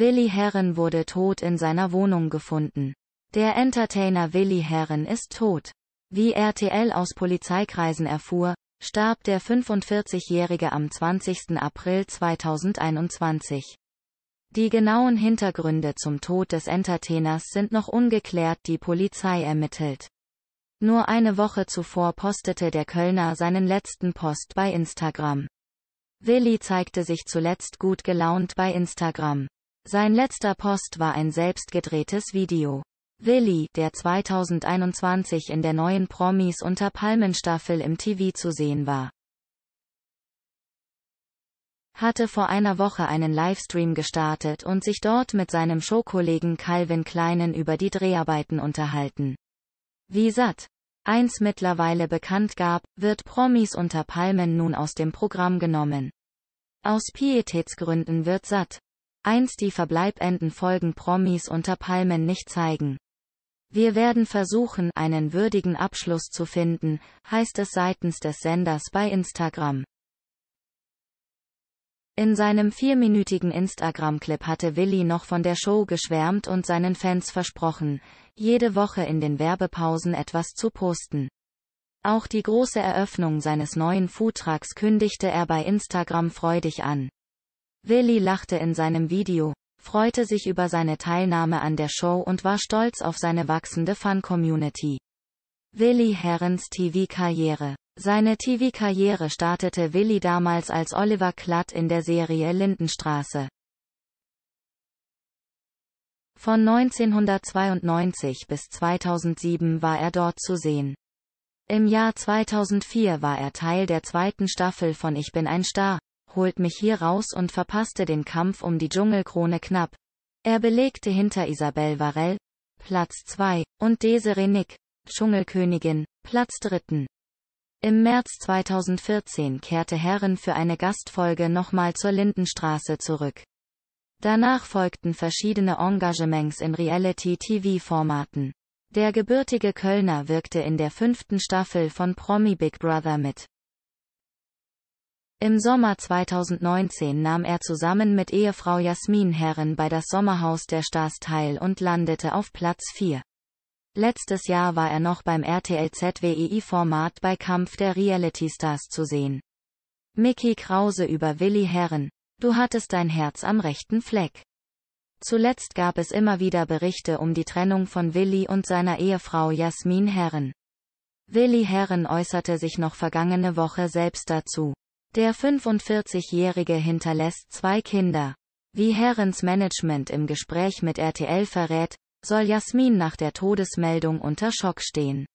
Willi Herren wurde tot in seiner Wohnung gefunden. Der Entertainer Willi Herren ist tot. Wie RTL aus Polizeikreisen erfuhr, starb der 45-Jährige am 20. April 2021. Die genauen Hintergründe zum Tod des Entertainers sind noch ungeklärt, die Polizei ermittelt. Nur eine Woche zuvor postete der Kölner seinen letzten Post bei Instagram. Willi zeigte sich zuletzt gut gelaunt bei Instagram. Sein letzter Post war ein selbstgedrehtes Video. Willi, der 2021 in der neuen Promis unter Palmen Staffel im TV zu sehen war, hatte vor einer Woche einen Livestream gestartet und sich dort mit seinem Showkollegen Calvin Kleinen über die Dreharbeiten unterhalten. Wie satt eins mittlerweile bekannt gab, wird Promis unter Palmen nun aus dem Programm genommen. Aus Pietätsgründen wird satt 1 die verbleibenden Folgen Promis unter Palmen nicht zeigen. Wir werden versuchen, einen würdigen Abschluss zu finden, heißt es seitens des Senders bei Instagram. In seinem vierminütigen Instagram-Clip hatte Willi noch von der Show geschwärmt und seinen Fans versprochen, jede Woche in den Werbepausen etwas zu posten. Auch die große Eröffnung seines neuen Foodtrucks kündigte er bei Instagram freudig an. Willi lachte in seinem Video, freute sich über seine Teilnahme an der Show und war stolz auf seine wachsende Fan-Community. Willi Herrens TV-Karriere Seine TV-Karriere startete Willi damals als Oliver Klatt in der Serie Lindenstraße. Von 1992 bis 2007 war er dort zu sehen. Im Jahr 2004 war er Teil der zweiten Staffel von Ich bin ein Star, holt mich hier raus und verpasste den Kampf um die Dschungelkrone knapp. Er belegte hinter Isabel Varell, Platz 2, und Desiree Nick, Dschungelkönigin, Platz 3. Im März 2014 kehrte Herren für eine Gastfolge nochmal zur Lindenstraße zurück. Danach folgten verschiedene Engagements in Reality-TV-Formaten. Der gebürtige Kölner wirkte in der fünften Staffel von Promi Big Brother mit. Im Sommer 2019 nahm er zusammen mit Ehefrau Jasmin Herren bei das Sommerhaus der Stars teil und landete auf Platz 4. Letztes Jahr war er noch beim RTL-ZWEI-Format bei Kampf der Reality Stars zu sehen. Mickey Krause über Willi Herren. Du hattest dein Herz am rechten Fleck. Zuletzt gab es immer wieder Berichte um die Trennung von Willi und seiner Ehefrau Jasmin Herren. Willi Herren äußerte sich noch vergangene Woche selbst dazu. Der 45-Jährige hinterlässt zwei Kinder. Wie Herrens Management im Gespräch mit RTL verrät, soll Jasmin nach der Todesmeldung unter Schock stehen.